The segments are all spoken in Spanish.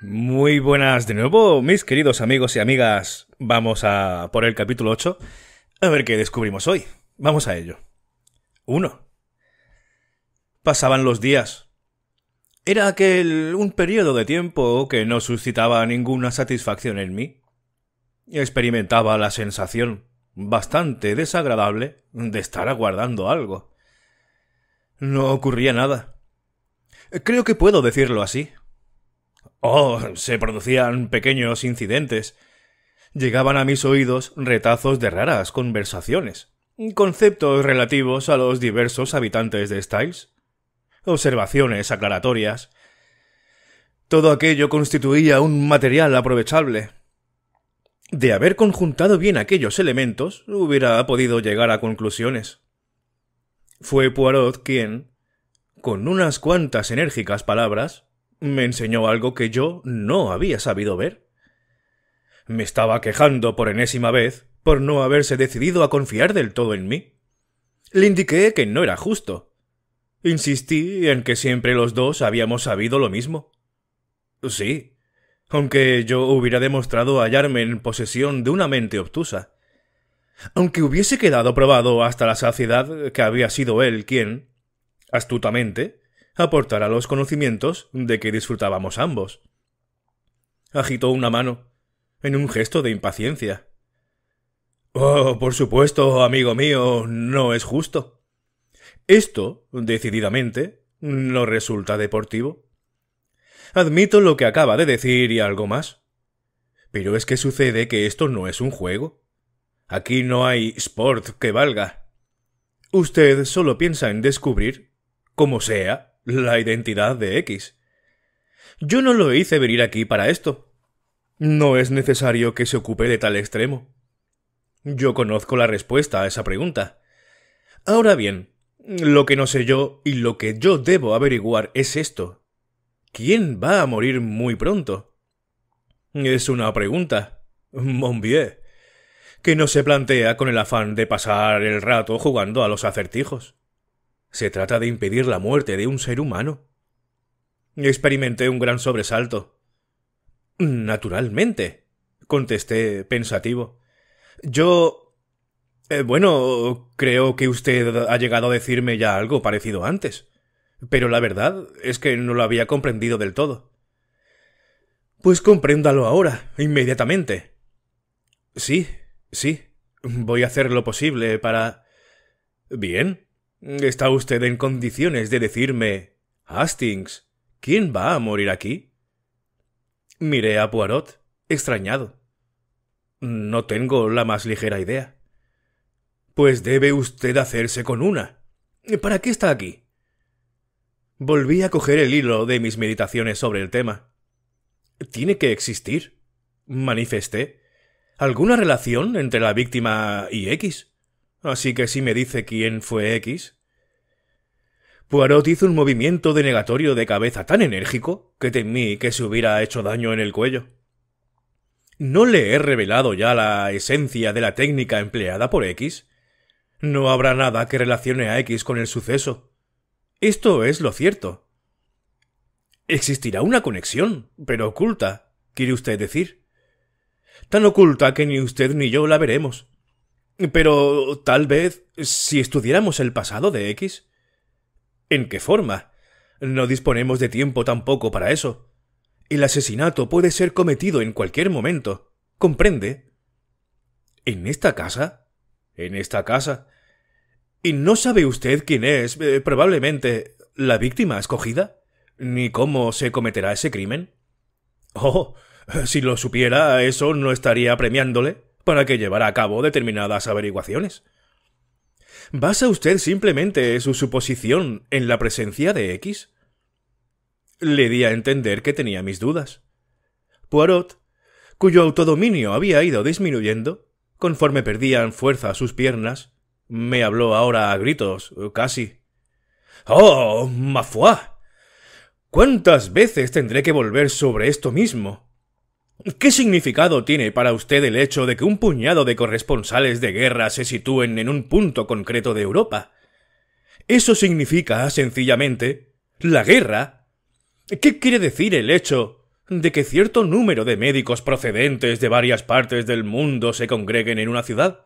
Muy buenas de nuevo, mis queridos amigos y amigas. Vamos a por el capítulo 8. A ver qué descubrimos hoy. Vamos a ello. 1. Pasaban los días. Era aquel un periodo de tiempo que no suscitaba ninguna satisfacción en mí. Experimentaba la sensación, bastante desagradable, de estar aguardando algo. No ocurría nada. Creo que puedo decirlo así. Oh, se producían pequeños incidentes. Llegaban a mis oídos retazos de raras conversaciones, conceptos relativos a los diversos habitantes de Stiles. observaciones aclaratorias. Todo aquello constituía un material aprovechable. De haber conjuntado bien aquellos elementos, hubiera podido llegar a conclusiones. Fue Poirot quien, con unas cuantas enérgicas palabras, me enseñó algo que yo no había sabido ver. Me estaba quejando por enésima vez por no haberse decidido a confiar del todo en mí. Le indiqué que no era justo. Insistí en que siempre los dos habíamos sabido lo mismo. Sí, aunque yo hubiera demostrado hallarme en posesión de una mente obtusa. Aunque hubiese quedado probado hasta la saciedad que había sido él quien, astutamente, Aportará los conocimientos de que disfrutábamos ambos. Agitó una mano, en un gesto de impaciencia. Oh, por supuesto, amigo mío, no es justo. Esto, decididamente, no resulta deportivo. Admito lo que acaba de decir y algo más. Pero es que sucede que esto no es un juego. Aquí no hay sport que valga. Usted solo piensa en descubrir, como sea, la identidad de X. Yo no lo hice venir aquí para esto. No es necesario que se ocupe de tal extremo. Yo conozco la respuesta a esa pregunta. Ahora bien, lo que no sé yo y lo que yo debo averiguar es esto. ¿Quién va a morir muy pronto? Es una pregunta, mon que no se plantea con el afán de pasar el rato jugando a los acertijos. Se trata de impedir la muerte de un ser humano. Experimenté un gran sobresalto. Naturalmente, contesté pensativo. Yo. Eh, bueno, creo que usted ha llegado a decirme ya algo parecido antes. Pero la verdad es que no lo había comprendido del todo. Pues compréndalo ahora, inmediatamente. Sí, sí. Voy a hacer lo posible para. Bien, ¿Está usted en condiciones de decirme, Hastings, ¿quién va a morir aquí? Miré a Poirot, extrañado. No tengo la más ligera idea. Pues debe usted hacerse con una. ¿Para qué está aquí? Volví a coger el hilo de mis meditaciones sobre el tema. Tiene que existir, manifesté, alguna relación entre la víctima y X. Así que si me dice quién fue X. Poirot hizo un movimiento denegatorio de cabeza tan enérgico que temí que se hubiera hecho daño en el cuello. ¿No le he revelado ya la esencia de la técnica empleada por X? No habrá nada que relacione a X con el suceso. Esto es lo cierto. Existirá una conexión, pero oculta, quiere usted decir. Tan oculta que ni usted ni yo la veremos. Pero tal vez si estudiáramos el pasado de X. ¿En qué forma? No disponemos de tiempo tampoco para eso. El asesinato puede ser cometido en cualquier momento. ¿Comprende? ¿En esta casa? En esta casa. ¿Y no sabe usted quién es, eh, probablemente, la víctima escogida? ¿Ni cómo se cometerá ese crimen? Oh, si lo supiera, eso no estaría premiándole para que llevara a cabo determinadas averiguaciones. ¿Basa usted simplemente su suposición en la presencia de X? Le di a entender que tenía mis dudas. Poirot, cuyo autodominio había ido disminuyendo, conforme perdían fuerza sus piernas, me habló ahora a gritos, casi. ¡Oh, ma foi! ¿Cuántas veces tendré que volver sobre esto mismo? ¿Qué significado tiene para usted el hecho de que un puñado de corresponsales de guerra se sitúen en un punto concreto de Europa? Eso significa, sencillamente, la guerra. ¿Qué quiere decir el hecho de que cierto número de médicos procedentes de varias partes del mundo se congreguen en una ciudad?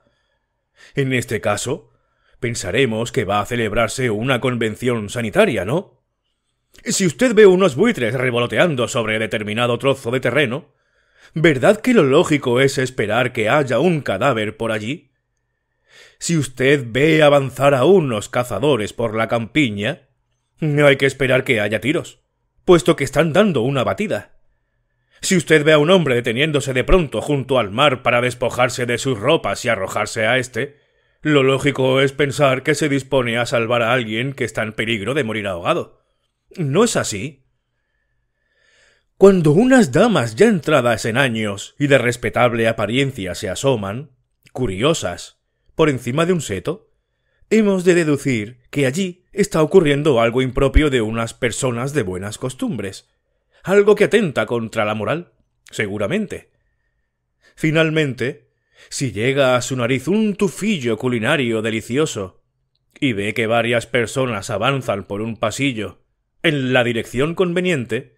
En este caso, pensaremos que va a celebrarse una convención sanitaria, ¿no? Si usted ve unos buitres revoloteando sobre determinado trozo de terreno, ¿Verdad que lo lógico es esperar que haya un cadáver por allí? Si usted ve avanzar a unos cazadores por la campiña, no hay que esperar que haya tiros, puesto que están dando una batida. Si usted ve a un hombre deteniéndose de pronto junto al mar para despojarse de sus ropas y arrojarse a éste, lo lógico es pensar que se dispone a salvar a alguien que está en peligro de morir ahogado. ¿No es así? Cuando unas damas ya entradas en años y de respetable apariencia se asoman, curiosas, por encima de un seto, hemos de deducir que allí está ocurriendo algo impropio de unas personas de buenas costumbres, algo que atenta contra la moral, seguramente. Finalmente, si llega a su nariz un tufillo culinario delicioso, y ve que varias personas avanzan por un pasillo en la dirección conveniente,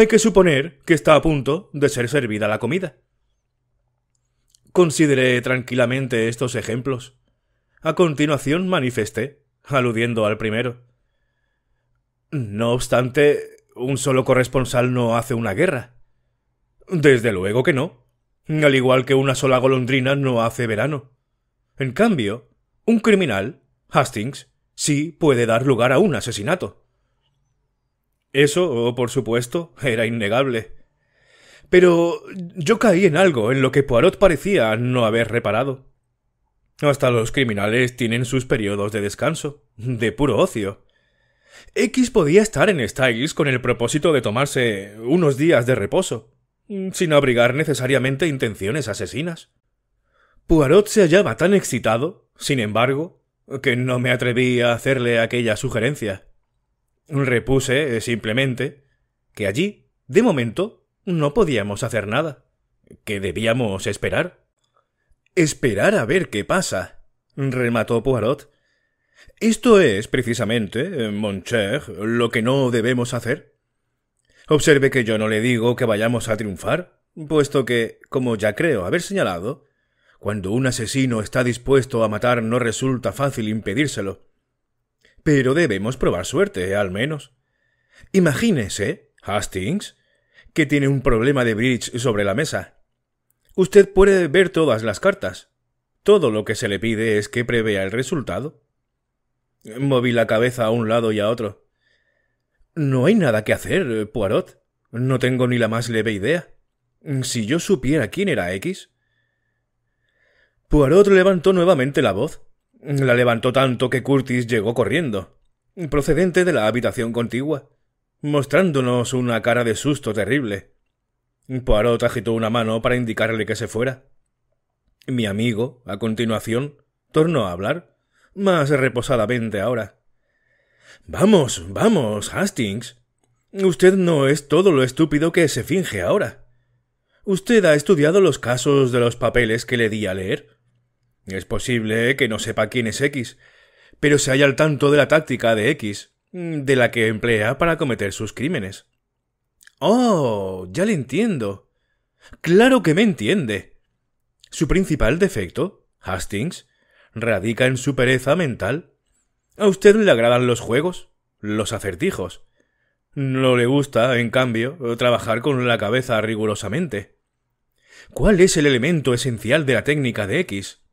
hay que suponer que está a punto de ser servida la comida. Consideré tranquilamente estos ejemplos. A continuación manifesté, aludiendo al primero. No obstante, un solo corresponsal no hace una guerra. Desde luego que no. Al igual que una sola golondrina no hace verano. En cambio, un criminal, Hastings, sí puede dar lugar a un asesinato. Eso, oh, por supuesto, era innegable. Pero yo caí en algo en lo que Poirot parecía no haber reparado. Hasta los criminales tienen sus periodos de descanso, de puro ocio. X podía estar en Styles con el propósito de tomarse unos días de reposo, sin abrigar necesariamente intenciones asesinas. Poirot se hallaba tan excitado, sin embargo, que no me atreví a hacerle aquella sugerencia. Repuse, simplemente, que allí, de momento, no podíamos hacer nada, que debíamos esperar. Esperar a ver qué pasa, remató Poirot. Esto es, precisamente, mon cher, lo que no debemos hacer. Observe que yo no le digo que vayamos a triunfar, puesto que, como ya creo haber señalado, cuando un asesino está dispuesto a matar no resulta fácil impedírselo. Pero debemos probar suerte, eh, al menos. Imagínese, Hastings, que tiene un problema de bridge sobre la mesa. Usted puede ver todas las cartas. Todo lo que se le pide es que prevea el resultado. Moví la cabeza a un lado y a otro. No hay nada que hacer, eh, Poirot. No tengo ni la más leve idea. Si yo supiera quién era X. Poirot levantó nuevamente la voz. La levantó tanto que Curtis llegó corriendo, procedente de la habitación contigua, mostrándonos una cara de susto terrible. Poirot agitó una mano para indicarle que se fuera. Mi amigo, a continuación, tornó a hablar, más reposadamente ahora. Vamos, vamos, Hastings. Usted no es todo lo estúpido que se finge ahora. Usted ha estudiado los casos de los papeles que le di a leer es posible que no sepa quién es X, pero se halla al tanto de la táctica de X, mm, de la que emplea para cometer sus crímenes. Oh, ya le entiendo. Claro que me entiende. Su principal defecto, Hastings, radica en su pereza mental. A usted le agradan los juegos, los acertijos. No le gusta, en cambio, trabajar con la cabeza rigurosamente. ¿Cuál es el elemento esencial de la técnica de X?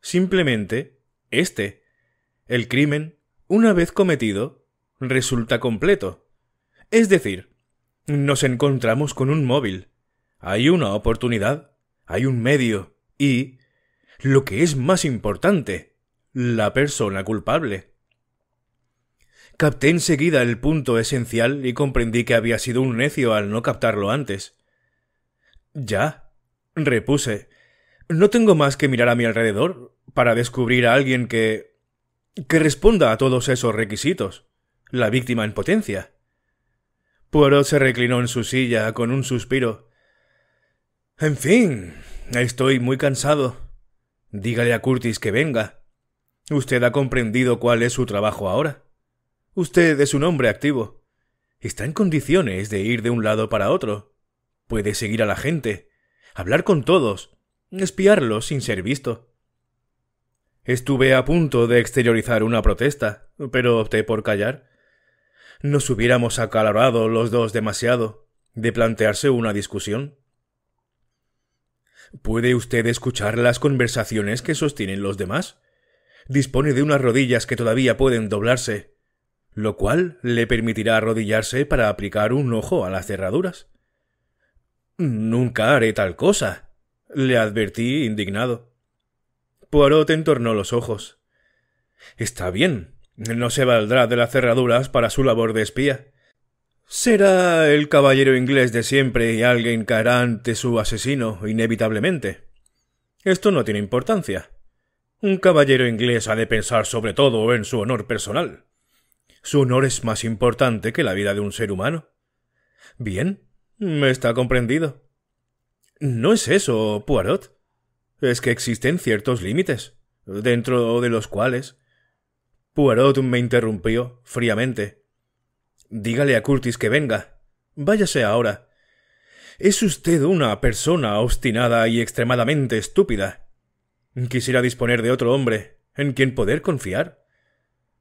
Simplemente, este, el crimen, una vez cometido, resulta completo. Es decir, nos encontramos con un móvil, hay una oportunidad, hay un medio y, lo que es más importante, la persona culpable. Capté enseguida el punto esencial y comprendí que había sido un necio al no captarlo antes. Ya, repuse, no tengo más que mirar a mi alrededor para descubrir a alguien que... que responda a todos esos requisitos. La víctima en potencia. Poirot se reclinó en su silla con un suspiro. En fin, estoy muy cansado. Dígale a Curtis que venga. Usted ha comprendido cuál es su trabajo ahora. Usted es un hombre activo. Está en condiciones de ir de un lado para otro. Puede seguir a la gente, hablar con todos, espiarlo sin ser visto. Estuve a punto de exteriorizar una protesta, pero opté por callar. Nos hubiéramos acalorado los dos demasiado, de plantearse una discusión. ¿Puede usted escuchar las conversaciones que sostienen los demás? Dispone de unas rodillas que todavía pueden doblarse, lo cual le permitirá arrodillarse para aplicar un ojo a las cerraduras. Nunca haré tal cosa, le advertí indignado. Poirot entornó los ojos. Está bien. No se valdrá de las cerraduras para su labor de espía. Será el caballero inglés de siempre y alguien caerá ante su asesino, inevitablemente. Esto no tiene importancia. Un caballero inglés ha de pensar sobre todo en su honor personal. Su honor es más importante que la vida de un ser humano. Bien, está comprendido. No es eso, Poirot. Es que existen ciertos límites, dentro de los cuales. Poirot me interrumpió fríamente. Dígale a Curtis que venga. Váyase ahora. Es usted una persona obstinada y extremadamente estúpida. Quisiera disponer de otro hombre en quien poder confiar.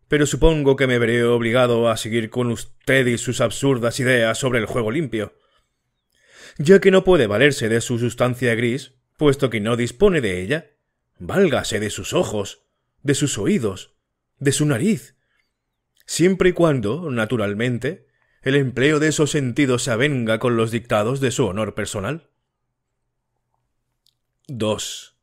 Pero supongo que me veré obligado a seguir con usted y sus absurdas ideas sobre el juego limpio ya que no puede valerse de su sustancia gris, puesto que no dispone de ella. Válgase de sus ojos, de sus oídos, de su nariz. Siempre y cuando, naturalmente, el empleo de esos sentidos se avenga con los dictados de su honor personal. 2.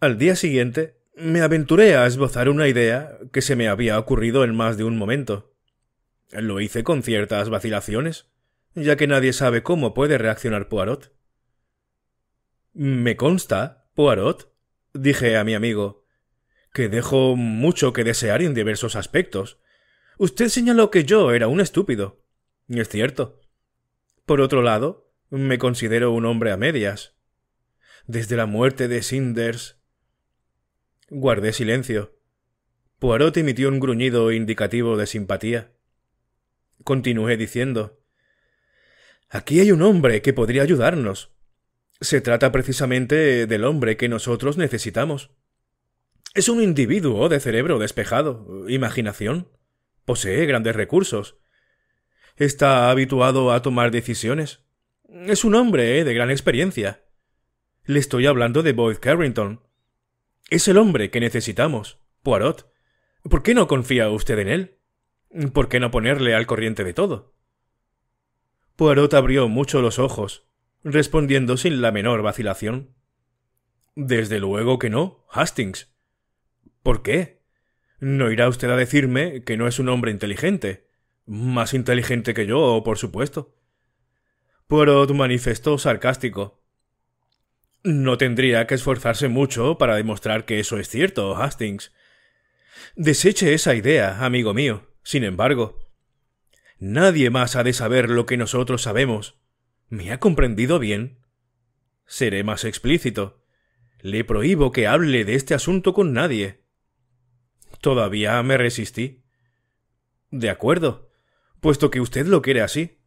Al día siguiente, me aventuré a esbozar una idea que se me había ocurrido en más de un momento. Lo hice con ciertas vacilaciones, ya que nadie sabe cómo puede reaccionar Poirot. Me consta, Poirot, dije a mi amigo, que dejo mucho que desear en diversos aspectos. Usted señaló que yo era un estúpido. Es cierto. Por otro lado, me considero un hombre a medias. Desde la muerte de Sinders. Guardé silencio. Poirot emitió un gruñido indicativo de simpatía. Continué diciendo Aquí hay un hombre que podría ayudarnos. Se trata precisamente del hombre que nosotros necesitamos. Es un individuo de cerebro despejado, imaginación. Posee grandes recursos. Está habituado a tomar decisiones. Es un hombre de gran experiencia. Le estoy hablando de Boyd Carrington. Es el hombre que necesitamos, Poirot. ¿Por qué no confía usted en él? ¿Por qué no ponerle al corriente de todo? Poirot abrió mucho los ojos, respondiendo sin la menor vacilación. Desde luego que no, Hastings. ¿Por qué? No irá usted a decirme que no es un hombre inteligente. Más inteligente que yo, por supuesto. Poirot manifestó sarcástico. No tendría que esforzarse mucho para demostrar que eso es cierto, Hastings. Deseche esa idea, amigo mío. Sin embargo, Nadie más ha de saber lo que nosotros sabemos. ¿Me ha comprendido bien? Seré más explícito. Le prohíbo que hable de este asunto con nadie. Todavía me resistí. De acuerdo, puesto que usted lo quiere así.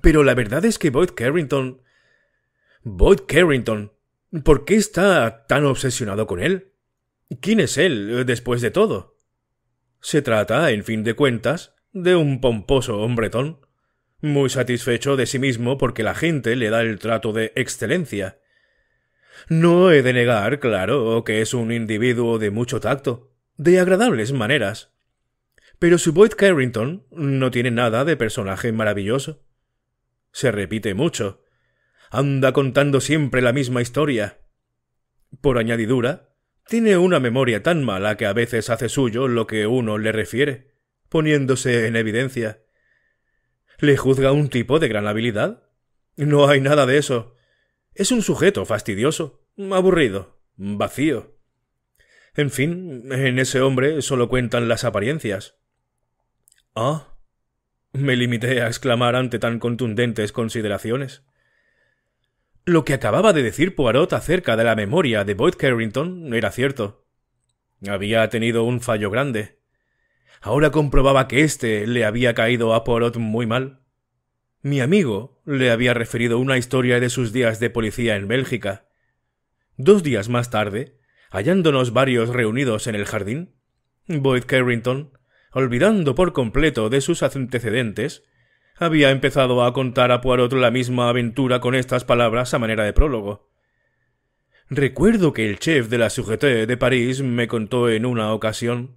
Pero la verdad es que Boyd Carrington. Boyd Carrington. ¿Por qué está tan obsesionado con él? ¿Quién es él, después de todo? Se trata, en fin de cuentas, de un pomposo hombretón, muy satisfecho de sí mismo porque la gente le da el trato de excelencia. No he de negar, claro, que es un individuo de mucho tacto, de agradables maneras. Pero su Boyd Carrington no tiene nada de personaje maravilloso. Se repite mucho. Anda contando siempre la misma historia. Por añadidura, tiene una memoria tan mala que a veces hace suyo lo que uno le refiere poniéndose en evidencia. ¿Le juzga un tipo de gran habilidad? No hay nada de eso. Es un sujeto fastidioso, aburrido, vacío. En fin, en ese hombre solo cuentan las apariencias. Ah. Me limité a exclamar ante tan contundentes consideraciones. Lo que acababa de decir Poirot acerca de la memoria de Boyd Carrington era cierto. Había tenido un fallo grande ahora comprobaba que éste le había caído a Poirot muy mal. Mi amigo le había referido una historia de sus días de policía en Bélgica. Dos días más tarde, hallándonos varios reunidos en el jardín, Boyd Carrington, olvidando por completo de sus antecedentes, había empezado a contar a Poirot la misma aventura con estas palabras a manera de prólogo. Recuerdo que el chef de la Sujeté de París me contó en una ocasión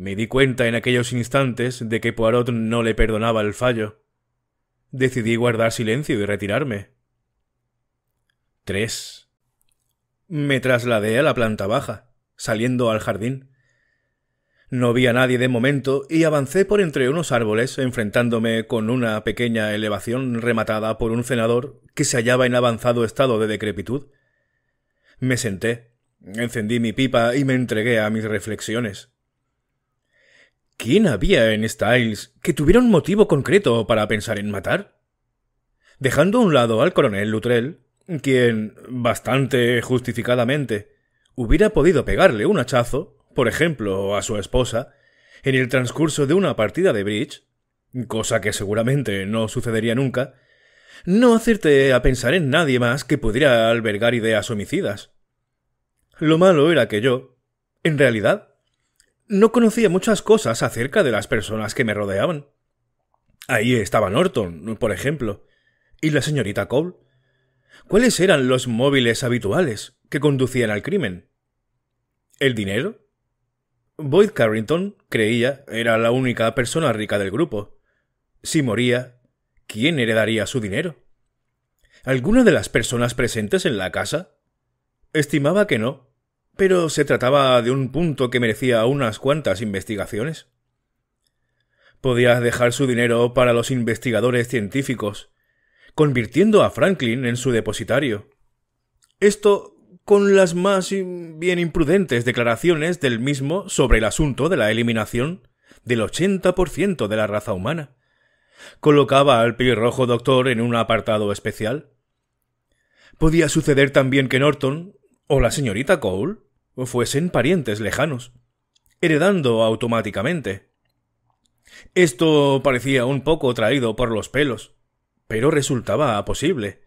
me di cuenta en aquellos instantes de que Poirot no le perdonaba el fallo. Decidí guardar silencio y retirarme. 3. Me trasladé a la planta baja, saliendo al jardín. No vi a nadie de momento y avancé por entre unos árboles, enfrentándome con una pequeña elevación rematada por un cenador que se hallaba en avanzado estado de decrepitud. Me senté, encendí mi pipa y me entregué a mis reflexiones. ¿Quién había en Styles que tuviera un motivo concreto para pensar en matar? Dejando a un lado al coronel Lutrell, quien, bastante justificadamente, hubiera podido pegarle un hachazo, por ejemplo, a su esposa, en el transcurso de una partida de bridge, cosa que seguramente no sucedería nunca, no hacerte a pensar en nadie más que pudiera albergar ideas homicidas. Lo malo era que yo, en realidad, no conocía muchas cosas acerca de las personas que me rodeaban. Ahí estaba Norton, por ejemplo, y la señorita Cole. ¿Cuáles eran los móviles habituales que conducían al crimen? ¿El dinero? Boyd Carrington, creía, era la única persona rica del grupo. Si moría, ¿quién heredaría su dinero? ¿Alguna de las personas presentes en la casa? Estimaba que no, pero se trataba de un punto que merecía unas cuantas investigaciones. Podía dejar su dinero para los investigadores científicos, convirtiendo a Franklin en su depositario. Esto con las más bien imprudentes declaraciones del mismo sobre el asunto de la eliminación del 80% de la raza humana. Colocaba al pirrojo doctor en un apartado especial. Podía suceder también que Norton, o la señorita Cole fuesen parientes lejanos, heredando automáticamente. Esto parecía un poco traído por los pelos, pero resultaba posible.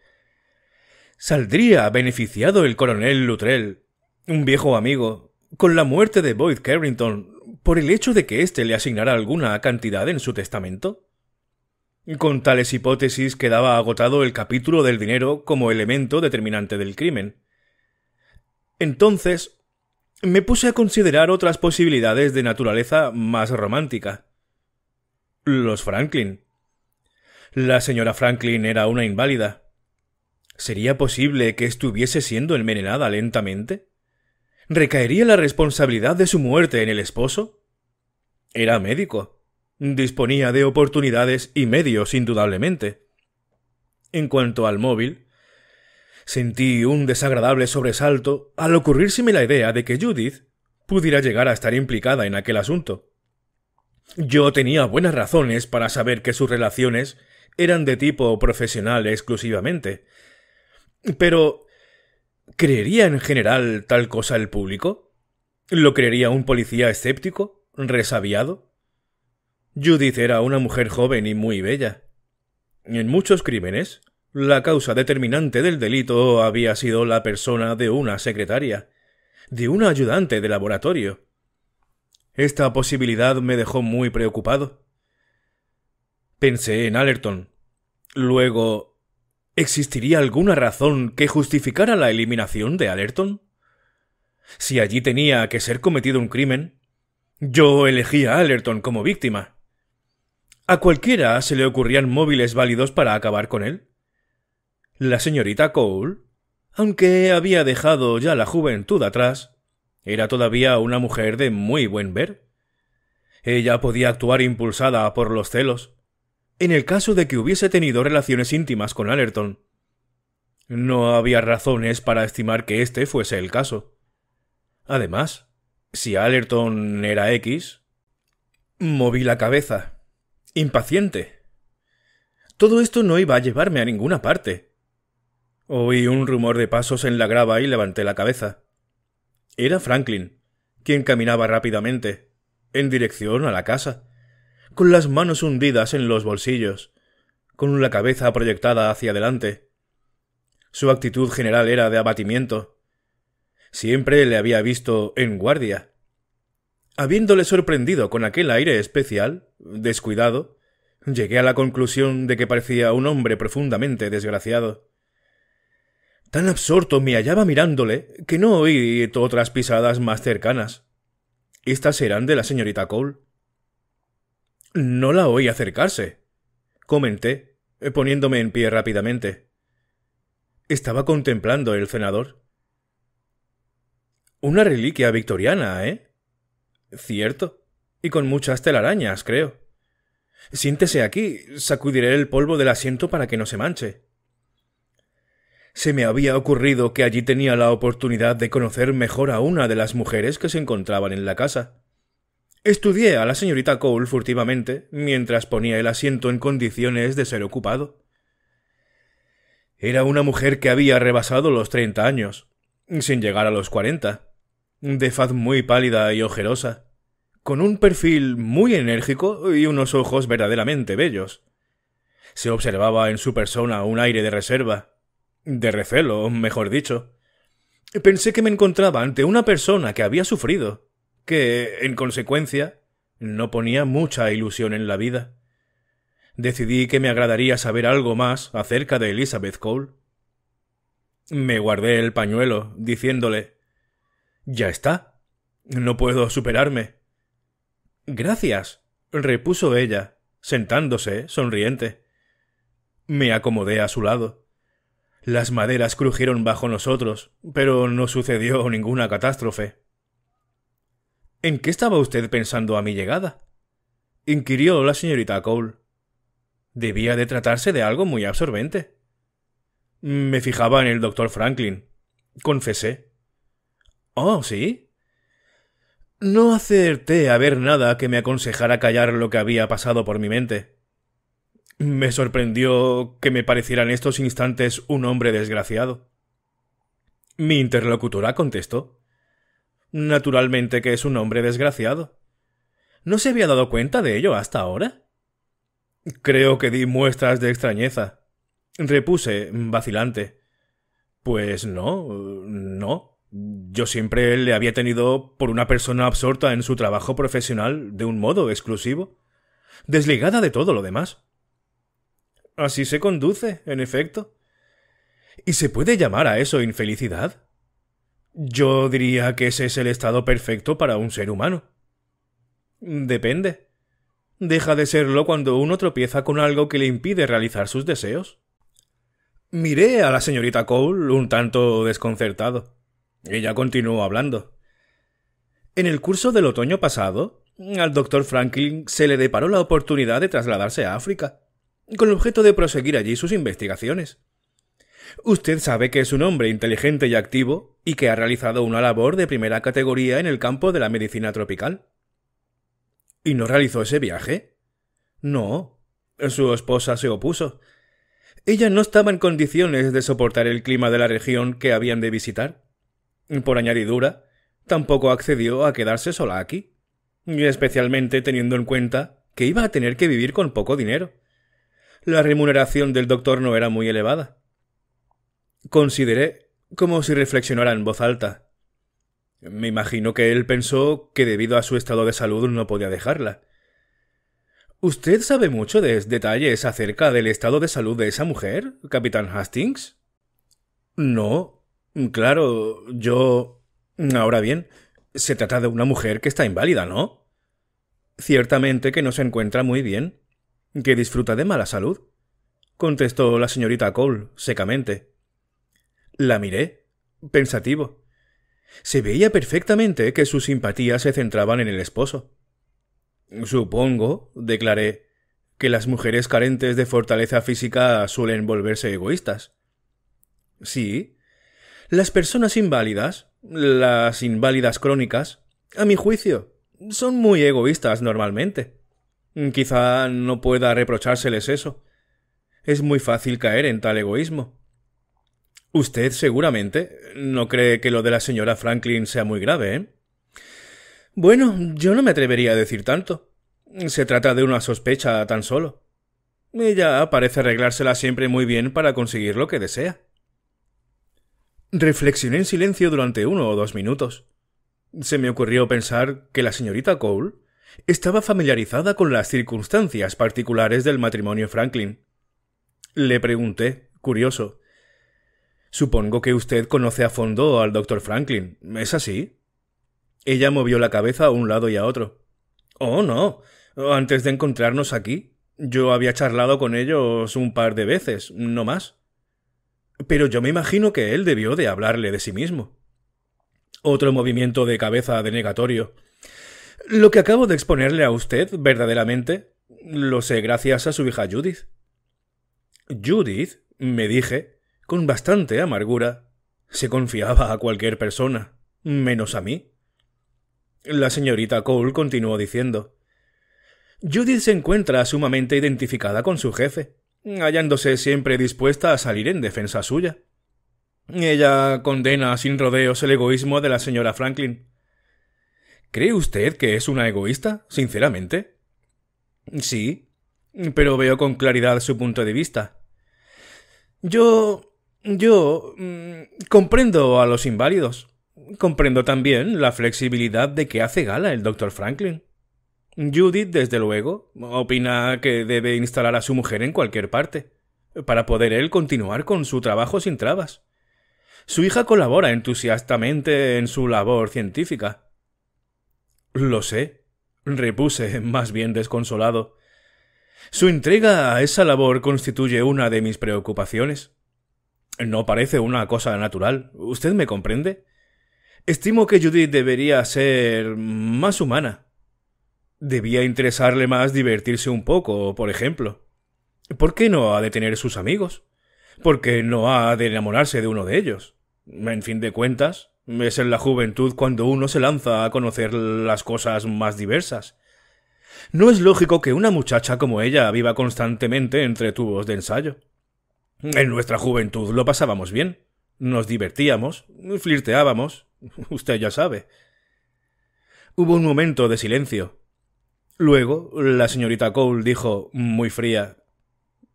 ¿Saldría beneficiado el coronel Luttrell, un viejo amigo, con la muerte de Boyd Carrington por el hecho de que éste le asignara alguna cantidad en su testamento? Con tales hipótesis quedaba agotado el capítulo del dinero como elemento determinante del crimen. Entonces, me puse a considerar otras posibilidades de naturaleza más romántica. Los Franklin. La señora Franklin era una inválida. ¿Sería posible que estuviese siendo envenenada lentamente? ¿Recaería la responsabilidad de su muerte en el esposo? Era médico. Disponía de oportunidades y medios, indudablemente. En cuanto al móvil, Sentí un desagradable sobresalto al ocurrírseme la idea de que Judith pudiera llegar a estar implicada en aquel asunto. Yo tenía buenas razones para saber que sus relaciones eran de tipo profesional exclusivamente. Pero ¿creería en general tal cosa el público? ¿Lo creería un policía escéptico? ¿Resabiado? Judith era una mujer joven y muy bella. En muchos crímenes la causa determinante del delito había sido la persona de una secretaria, de un ayudante de laboratorio. Esta posibilidad me dejó muy preocupado. Pensé en Allerton. Luego, ¿existiría alguna razón que justificara la eliminación de Allerton? Si allí tenía que ser cometido un crimen, yo elegía a Allerton como víctima. A cualquiera se le ocurrían móviles válidos para acabar con él. La señorita Cole, aunque había dejado ya la juventud atrás, era todavía una mujer de muy buen ver. Ella podía actuar impulsada por los celos, en el caso de que hubiese tenido relaciones íntimas con Allerton. No había razones para estimar que este fuese el caso. Además, si Allerton era X, moví la cabeza, impaciente. Todo esto no iba a llevarme a ninguna parte. Oí un rumor de pasos en la grava y levanté la cabeza. Era Franklin, quien caminaba rápidamente, en dirección a la casa, con las manos hundidas en los bolsillos, con la cabeza proyectada hacia adelante. Su actitud general era de abatimiento. Siempre le había visto en guardia. Habiéndole sorprendido con aquel aire especial, descuidado, llegué a la conclusión de que parecía un hombre profundamente desgraciado. Tan absorto me hallaba mirándole que no oí otras pisadas más cercanas. Estas eran de la señorita Cole. No la oí acercarse, comenté, eh, poniéndome en pie rápidamente. Estaba contemplando el cenador. Una reliquia victoriana, ¿eh? Cierto. Y con muchas telarañas, creo. Siéntese aquí, sacudiré el polvo del asiento para que no se manche. Se me había ocurrido que allí tenía la oportunidad de conocer mejor a una de las mujeres que se encontraban en la casa. Estudié a la señorita Cole furtivamente mientras ponía el asiento en condiciones de ser ocupado. Era una mujer que había rebasado los treinta años, sin llegar a los cuarenta, de faz muy pálida y ojerosa, con un perfil muy enérgico y unos ojos verdaderamente bellos. Se observaba en su persona un aire de reserva, de recelo, mejor dicho. Pensé que me encontraba ante una persona que había sufrido, que, en consecuencia, no ponía mucha ilusión en la vida. Decidí que me agradaría saber algo más acerca de Elizabeth Cole. Me guardé el pañuelo, diciéndole Ya está. No puedo superarme. Gracias, repuso ella, sentándose, sonriente. Me acomodé a su lado. Las maderas crujieron bajo nosotros, pero no sucedió ninguna catástrofe. ¿En qué estaba usted pensando a mi llegada? inquirió la señorita Cole. Debía de tratarse de algo muy absorbente. Me fijaba en el doctor Franklin, confesé. Oh, sí. No acerté a ver nada que me aconsejara callar lo que había pasado por mi mente. Me sorprendió que me pareciera en estos instantes un hombre desgraciado. Mi interlocutora contestó. Naturalmente que es un hombre desgraciado. ¿No se había dado cuenta de ello hasta ahora? Creo que di muestras de extrañeza. Repuse, vacilante. Pues no, no. Yo siempre le había tenido por una persona absorta en su trabajo profesional de un modo exclusivo, desligada de todo lo demás. Así se conduce, en efecto. ¿Y se puede llamar a eso infelicidad? Yo diría que ese es el estado perfecto para un ser humano. Depende. Deja de serlo cuando uno tropieza con algo que le impide realizar sus deseos. Miré a la señorita Cole un tanto desconcertado. Ella continuó hablando. En el curso del otoño pasado, al doctor Franklin se le deparó la oportunidad de trasladarse a África con el objeto de proseguir allí sus investigaciones. Usted sabe que es un hombre inteligente y activo y que ha realizado una labor de primera categoría en el campo de la medicina tropical. ¿Y no realizó ese viaje? No. Su esposa se opuso. Ella no estaba en condiciones de soportar el clima de la región que habían de visitar. Por añadidura, tampoco accedió a quedarse sola aquí, especialmente teniendo en cuenta que iba a tener que vivir con poco dinero la remuneración del doctor no era muy elevada. Consideré como si reflexionara en voz alta. Me imagino que él pensó que debido a su estado de salud no podía dejarla. ¿Usted sabe mucho de detalles acerca del estado de salud de esa mujer, capitán Hastings? No. Claro, yo. Ahora bien, se trata de una mujer que está inválida, ¿no? Ciertamente que no se encuentra muy bien que disfruta de mala salud, contestó la señorita Cole secamente. La miré, pensativo. Se veía perfectamente que sus simpatías se centraban en el esposo. Supongo, declaré, que las mujeres carentes de fortaleza física suelen volverse egoístas. Sí. Las personas inválidas, las inválidas crónicas, a mi juicio, son muy egoístas normalmente. Quizá no pueda reprochárseles eso. Es muy fácil caer en tal egoísmo. Usted seguramente no cree que lo de la señora Franklin sea muy grave, ¿eh? Bueno, yo no me atrevería a decir tanto. Se trata de una sospecha tan solo. Ella parece arreglársela siempre muy bien para conseguir lo que desea. Reflexioné en silencio durante uno o dos minutos. Se me ocurrió pensar que la señorita Cole estaba familiarizada con las circunstancias particulares del matrimonio Franklin. Le pregunté, curioso. Supongo que usted conoce a fondo al doctor Franklin, ¿es así? Ella movió la cabeza a un lado y a otro. Oh, no. Antes de encontrarnos aquí, yo había charlado con ellos un par de veces, no más. Pero yo me imagino que él debió de hablarle de sí mismo. Otro movimiento de cabeza denegatorio. Lo que acabo de exponerle a usted, verdaderamente, lo sé gracias a su hija Judith. Judith, me dije, con bastante amargura, se confiaba a cualquier persona, menos a mí. La señorita Cole continuó diciendo. Judith se encuentra sumamente identificada con su jefe, hallándose siempre dispuesta a salir en defensa suya. Ella condena sin rodeos el egoísmo de la señora Franklin, ¿Cree usted que es una egoísta, sinceramente? Sí, pero veo con claridad su punto de vista. Yo. yo. Mm, comprendo a los inválidos. Comprendo también la flexibilidad de que hace gala el doctor Franklin. Judith, desde luego, opina que debe instalar a su mujer en cualquier parte, para poder él continuar con su trabajo sin trabas. Su hija colabora entusiastamente en su labor científica, lo sé, repuse, más bien desconsolado. Su entrega a esa labor constituye una de mis preocupaciones. No parece una cosa natural. ¿Usted me comprende? Estimo que Judith debería ser más humana. Debía interesarle más divertirse un poco, por ejemplo. ¿Por qué no ha de tener sus amigos? ¿Por qué no ha de enamorarse de uno de ellos? En fin de cuentas, es en la juventud cuando uno se lanza a conocer las cosas más diversas. No es lógico que una muchacha como ella viva constantemente entre tubos de ensayo. En nuestra juventud lo pasábamos bien. Nos divertíamos, flirteábamos, usted ya sabe. Hubo un momento de silencio. Luego, la señorita Cole dijo, muy fría,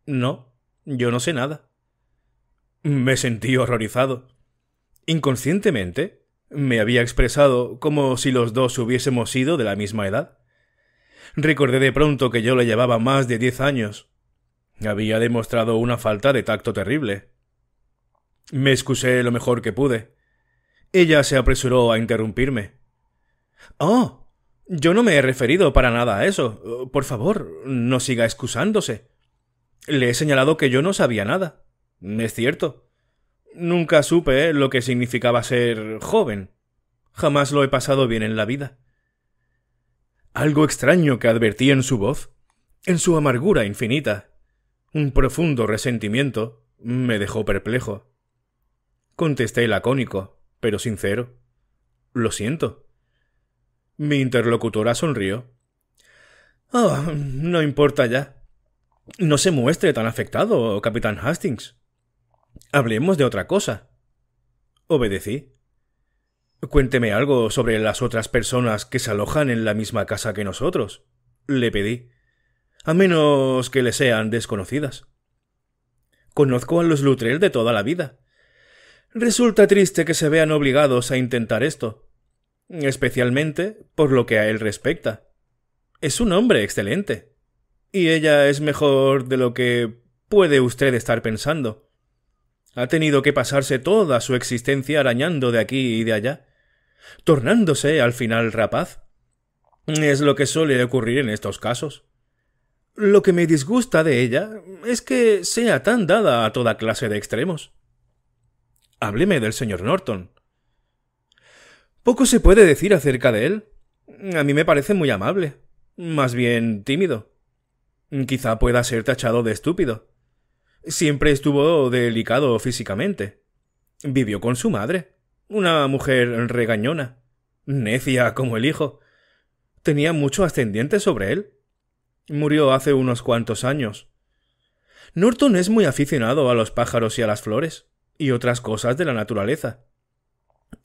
No, yo no sé nada. Me sentí horrorizado. Inconscientemente, me había expresado como si los dos hubiésemos sido de la misma edad. Recordé de pronto que yo le llevaba más de diez años. Había demostrado una falta de tacto terrible. Me excusé lo mejor que pude. Ella se apresuró a interrumpirme. Oh, yo no me he referido para nada a eso. Por favor, no siga excusándose. Le he señalado que yo no sabía nada. Es cierto. Nunca supe eh, lo que significaba ser joven. Jamás lo he pasado bien en la vida. Algo extraño que advertí en su voz, en su amargura infinita, un profundo resentimiento, me dejó perplejo. Contesté lacónico, pero sincero. Lo siento. Mi interlocutora sonrió. Oh, no importa ya. No se muestre tan afectado, capitán Hastings. Hablemos de otra cosa. Obedecí. Cuénteme algo sobre las otras personas que se alojan en la misma casa que nosotros, le pedí. A menos que le sean desconocidas. Conozco a los Lutrell de toda la vida. Resulta triste que se vean obligados a intentar esto, especialmente por lo que a él respecta. Es un hombre excelente. Y ella es mejor de lo que puede usted estar pensando ha tenido que pasarse toda su existencia arañando de aquí y de allá, tornándose al final rapaz. Es lo que suele ocurrir en estos casos. Lo que me disgusta de ella es que sea tan dada a toda clase de extremos. Hábleme del señor Norton. Poco se puede decir acerca de él. A mí me parece muy amable, más bien tímido. Quizá pueda ser tachado de estúpido. Siempre estuvo delicado físicamente. Vivió con su madre, una mujer regañona, necia como el hijo. Tenía mucho ascendiente sobre él. Murió hace unos cuantos años. Norton es muy aficionado a los pájaros y a las flores, y otras cosas de la naturaleza.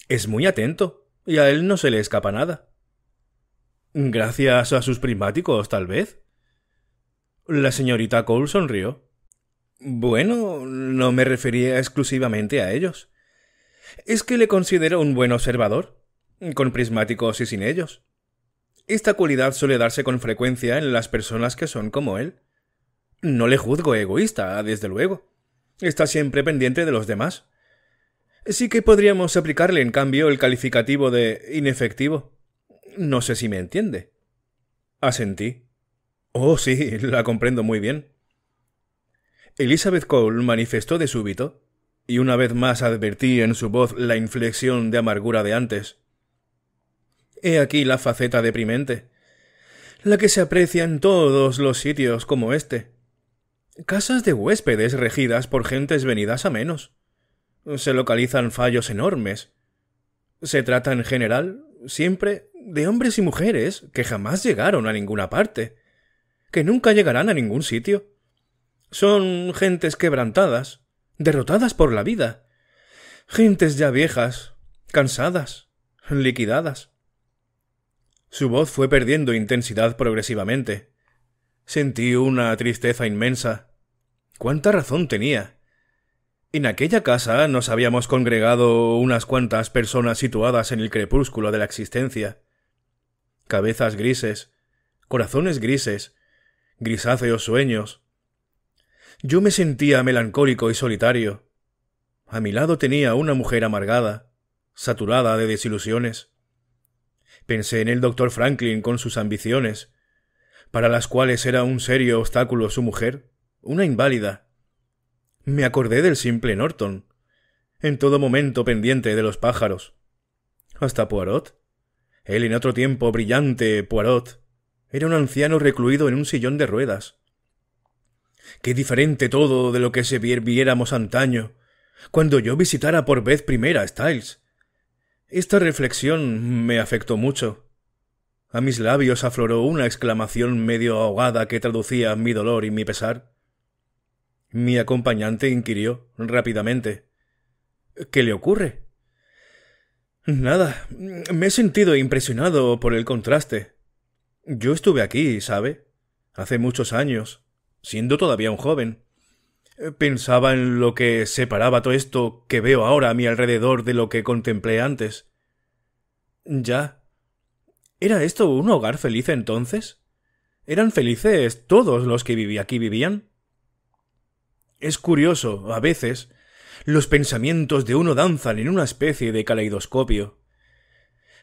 Es muy atento, y a él no se le escapa nada. Gracias a sus primáticos, tal vez. La señorita Cole sonrió. Bueno, no me refería exclusivamente a ellos. Es que le considero un buen observador, con prismáticos y sin ellos. Esta cualidad suele darse con frecuencia en las personas que son como él. No le juzgo egoísta, desde luego. Está siempre pendiente de los demás. Sí que podríamos aplicarle, en cambio, el calificativo de inefectivo. No sé si me entiende. Asentí. Oh, sí, la comprendo muy bien. Elizabeth Cole manifestó de súbito, y una vez más advertí en su voz la inflexión de amargura de antes. He aquí la faceta deprimente, la que se aprecia en todos los sitios como este. Casas de huéspedes regidas por gentes venidas a menos. Se localizan fallos enormes. Se trata en general, siempre, de hombres y mujeres que jamás llegaron a ninguna parte, que nunca llegarán a ningún sitio son gentes quebrantadas, derrotadas por la vida, gentes ya viejas, cansadas, liquidadas. Su voz fue perdiendo intensidad progresivamente. Sentí una tristeza inmensa. ¿Cuánta razón tenía? En aquella casa nos habíamos congregado unas cuantas personas situadas en el crepúsculo de la existencia. Cabezas grises, corazones grises, grisáceos sueños, yo me sentía melancólico y solitario. A mi lado tenía una mujer amargada, saturada de desilusiones. Pensé en el doctor Franklin con sus ambiciones, para las cuales era un serio obstáculo su mujer, una inválida. Me acordé del simple Norton, en todo momento pendiente de los pájaros. Hasta Poirot. Él en otro tiempo brillante, Poirot, era un anciano recluido en un sillón de ruedas, Qué diferente todo de lo que se viéramos antaño, cuando yo visitara por vez primera Styles. Esta reflexión me afectó mucho. A mis labios afloró una exclamación medio ahogada que traducía mi dolor y mi pesar. Mi acompañante inquirió rápidamente. ¿Qué le ocurre? Nada. Me he sentido impresionado por el contraste. Yo estuve aquí, ¿sabe? Hace muchos años siendo todavía un joven. Eh, pensaba en lo que separaba todo esto que veo ahora a mi alrededor de lo que contemplé antes. Ya. ¿Era esto un hogar feliz entonces? ¿Eran felices todos los que aquí vivían? Es curioso, a veces, los pensamientos de uno danzan en una especie de caleidoscopio.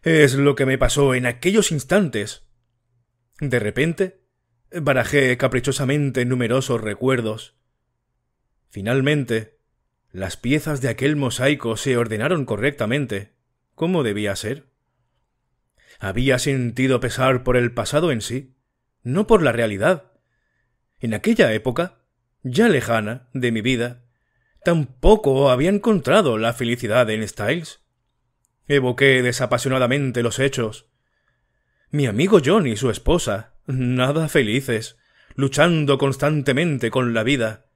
Es lo que me pasó en aquellos instantes. De repente, Barajé caprichosamente numerosos recuerdos. Finalmente, las piezas de aquel mosaico se ordenaron correctamente, como debía ser. Había sentido pesar por el pasado en sí, no por la realidad. En aquella época, ya lejana de mi vida, tampoco había encontrado la felicidad en Styles. Evoqué desapasionadamente los hechos. Mi amigo John y su esposa, nada felices, luchando constantemente con la vida,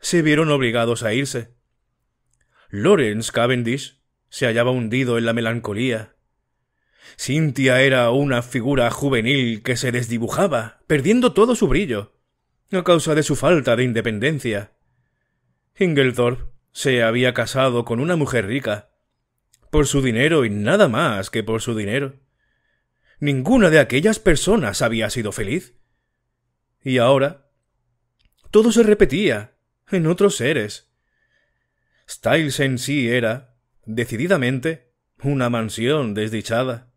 se vieron obligados a irse. Lawrence Cavendish se hallaba hundido en la melancolía. Cynthia era una figura juvenil que se desdibujaba, perdiendo todo su brillo, a causa de su falta de independencia. Inglethorpe se había casado con una mujer rica, por su dinero y nada más que por su dinero. Ninguna de aquellas personas había sido feliz. Y ahora, todo se repetía en otros seres. Styles en sí era, decididamente, una mansión desdichada.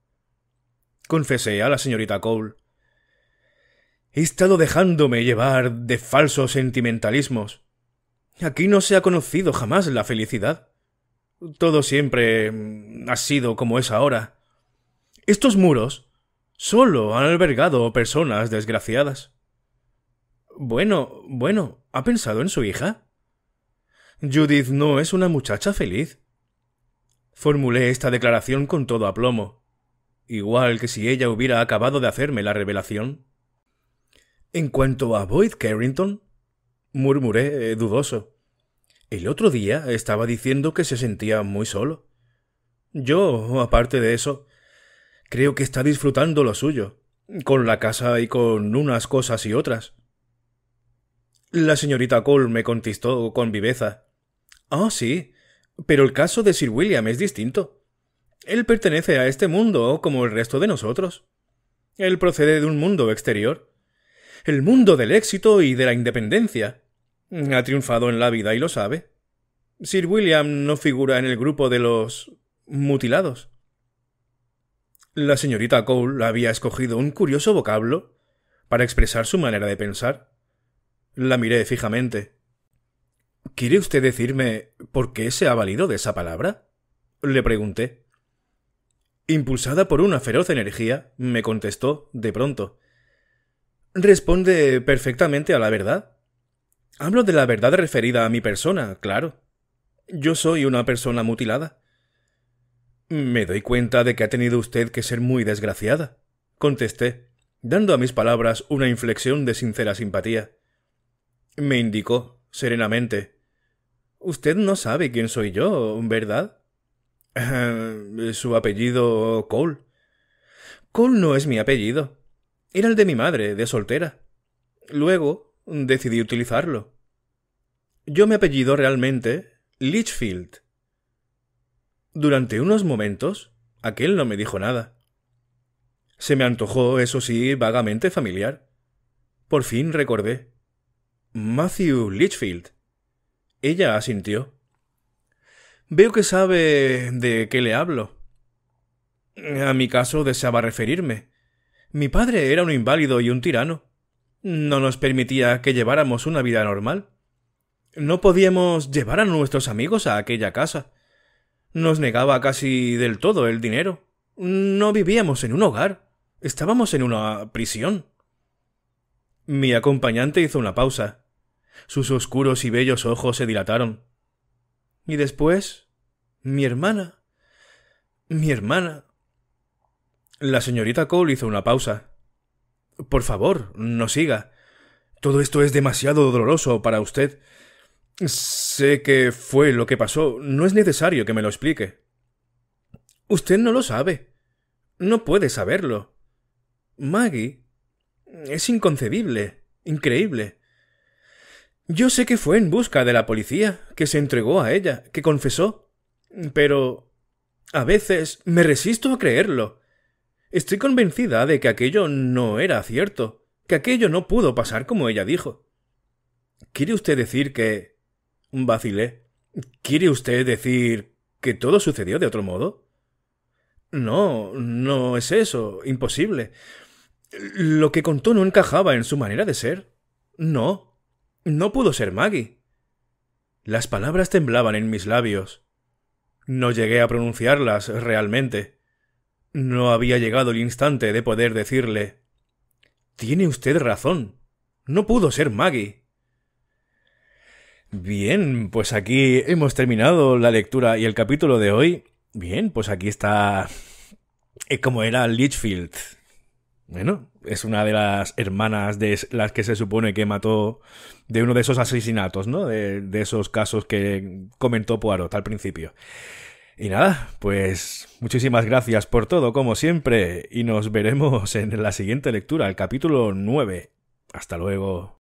Confesé a la señorita Cole. He estado dejándome llevar de falsos sentimentalismos. Aquí no se ha conocido jamás la felicidad. Todo siempre mm, ha sido como es ahora. Estos muros Solo han albergado personas desgraciadas. Bueno, bueno, ¿ha pensado en su hija? Judith no es una muchacha feliz. Formulé esta declaración con todo aplomo, igual que si ella hubiera acabado de hacerme la revelación. En cuanto a Boyd Carrington, murmuré eh, dudoso. El otro día estaba diciendo que se sentía muy solo. Yo, aparte de eso, Creo que está disfrutando lo suyo, con la casa y con unas cosas y otras. La señorita Cole me contestó con viveza. Ah, oh, sí, pero el caso de Sir William es distinto. Él pertenece a este mundo como el resto de nosotros. Él procede de un mundo exterior. El mundo del éxito y de la independencia. Ha triunfado en la vida y lo sabe. Sir William no figura en el grupo de los mutilados. La señorita Cole había escogido un curioso vocablo para expresar su manera de pensar. La miré fijamente. ¿Quiere usted decirme por qué se ha valido de esa palabra? le pregunté. Impulsada por una feroz energía, me contestó de pronto. Responde perfectamente a la verdad. Hablo de la verdad referida a mi persona, claro. Yo soy una persona mutilada. Me doy cuenta de que ha tenido usted que ser muy desgraciada, contesté, dando a mis palabras una inflexión de sincera simpatía. Me indicó, serenamente. Usted no sabe quién soy yo, ¿verdad? Su apellido Cole. Cole no es mi apellido. Era el de mi madre, de soltera. Luego decidí utilizarlo. Yo me apellido realmente Litchfield. Durante unos momentos, aquel no me dijo nada. Se me antojó, eso sí, vagamente familiar. Por fin recordé. Matthew Litchfield. Ella asintió. Veo que sabe de qué le hablo. A mi caso deseaba referirme. Mi padre era un inválido y un tirano. No nos permitía que lleváramos una vida normal. No podíamos llevar a nuestros amigos a aquella casa. Nos negaba casi del todo el dinero. No vivíamos en un hogar. Estábamos en una prisión. Mi acompañante hizo una pausa. Sus oscuros y bellos ojos se dilataron. Y después... Mi hermana. Mi hermana. La señorita Cole hizo una pausa. Por favor, no siga. Todo esto es demasiado doloroso para usted. Sé que fue lo que pasó. No es necesario que me lo explique. Usted no lo sabe. No puede saberlo. Maggie. Es inconcebible. Increíble. Yo sé que fue en busca de la policía, que se entregó a ella, que confesó. Pero. a veces me resisto a creerlo. Estoy convencida de que aquello no era cierto, que aquello no pudo pasar como ella dijo. ¿Quiere usted decir que Vacilé. ¿Quiere usted decir que todo sucedió de otro modo? No, no es eso. Imposible. Lo que contó no encajaba en su manera de ser. No. No pudo ser Maggie. Las palabras temblaban en mis labios. No llegué a pronunciarlas realmente. No había llegado el instante de poder decirle Tiene usted razón. No pudo ser Maggie. Bien, pues aquí hemos terminado la lectura y el capítulo de hoy. Bien, pues aquí está eh, como era Litchfield. Bueno, es una de las hermanas de las que se supone que mató de uno de esos asesinatos, ¿no? De, esos casos que comentó Poirot al principio. Y nada, pues muchísimas gracias por todo, como siempre, y nos veremos en la siguiente lectura, el capítulo 9. Hasta luego.